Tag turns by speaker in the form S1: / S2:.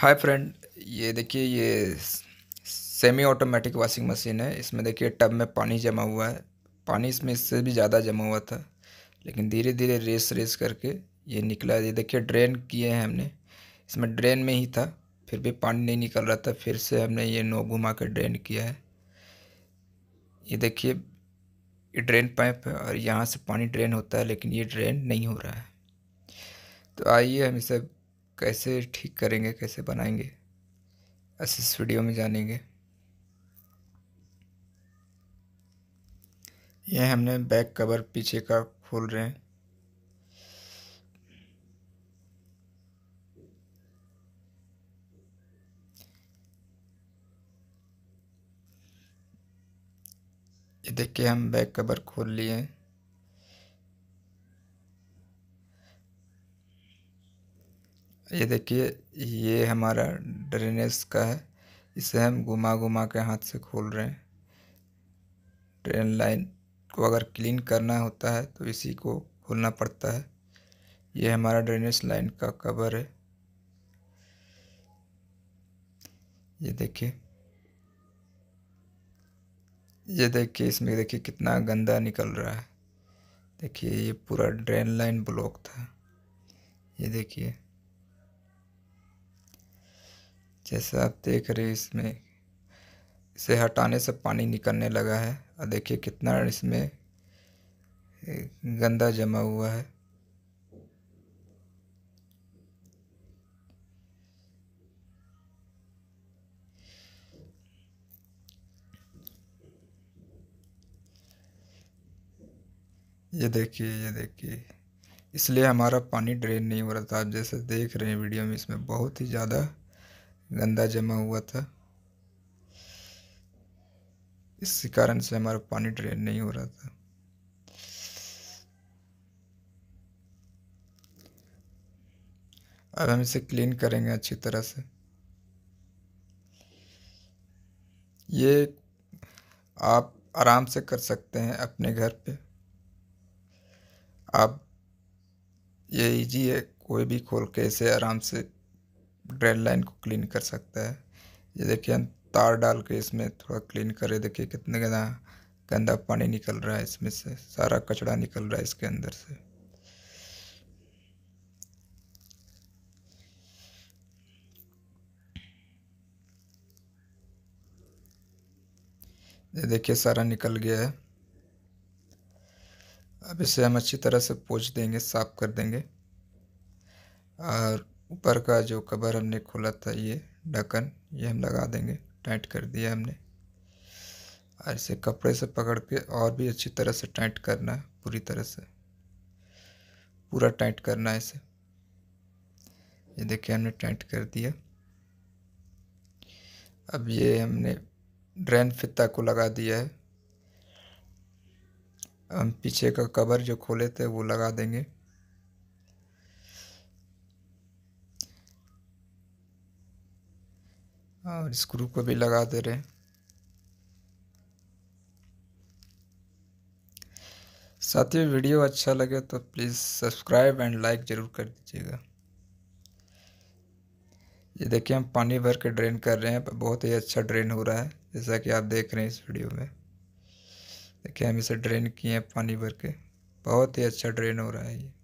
S1: hi friend ये देखिए ये सेमी ऑटोमेटिक वॉशिंग मशीन है इसमें देखिए टब में पानी जमा हुआ है पानी इसमें इससे भी ज़्यादा जमा हुआ था लेकिन धीरे धीरे रेस रेस करके ये निकला ये देखिए ड्रेन किए हैं हमने इसमें ड्रेन में ही था फिर भी पानी नहीं निकल रहा था फिर से हमने ये नो घुमा कर ड्रेन किया है ये देखिए ये ड्रेन पाइप है और यहाँ से पानी ड्रेन होता है लेकिन ये ड्रेन नहीं हो रहा है तो आइए हम इसे कैसे ठीक करेंगे कैसे बनाएंगे अस इस वीडियो में जानेंगे यह हमने बैक कवर पीछे का खोल रहे हैं ये देखिए हम बैक कवर खोल लिए हैं ये देखिए ये हमारा ड्रेनेज का है इसे हम घुमा घुमा के हाथ से खोल रहे हैं ड्रेन लाइन को अगर क्लीन करना होता है तो इसी को खोलना पड़ता है ये हमारा ड्रेनेज लाइन का कवर है ये देखिए ये देखिए इसमें देखिए कितना गंदा निकल रहा है देखिए ये पूरा ड्रेन लाइन ब्लॉक था ये देखिए जैसा आप देख रहे हैं इसमें इसे हटाने से पानी निकलने लगा है और देखिए कितना इसमें गंदा जमा हुआ है ये देखिए ये देखिए इसलिए हमारा पानी ड्रेन नहीं हो रहा था आप जैसे देख रहे हैं वीडियो में इसमें बहुत ही ज़्यादा गंदा जमा हुआ था इसी कारण से हमारा पानी ड्रेन नहीं हो रहा था अब हम इसे क्लीन करेंगे अच्छी तरह से ये आप आराम से कर सकते हैं अपने घर पे आप ये इजी है कोई भी खोल के इसे आराम से ड्रेन लाइन को क्लीन कर सकता है ये देखिए हम तार डाल के इसमें थोड़ा क्लीन करें देखिए कितने गंदा गंदा पानी निकल रहा है इसमें से सारा कचड़ा निकल रहा है इसके अंदर से ये देखिए सारा निकल गया है अब इसे हम अच्छी तरह से पोछ देंगे साफ कर देंगे और ऊपर का जो कवर हमने खोला था ये ढक्कन ये हम लगा देंगे टाइट कर दिया हमने और इसे कपड़े से पकड़ के और भी अच्छी तरह से टाइट करना है पूरी तरह से पूरा टाइट करना है इसे ये देखिए हमने टाइट कर दिया अब ये हमने ड्रेन फिता को लगा दिया है हम पीछे का कवर जो खोले थे वो लगा देंगे और स्क्रू को भी लगा दे रहे साथियों वीडियो अच्छा लगे तो प्लीज़ सब्सक्राइब एंड लाइक ज़रूर कर दीजिएगा ये देखिए हम पानी भर के ड्रेन कर रहे हैं बहुत ही अच्छा ड्रेन हो रहा है जैसा कि आप देख रहे हैं इस वीडियो में देखिए हम इसे ड्रेन किए हैं पानी भर के बहुत ही अच्छा ड्रेन हो रहा है ये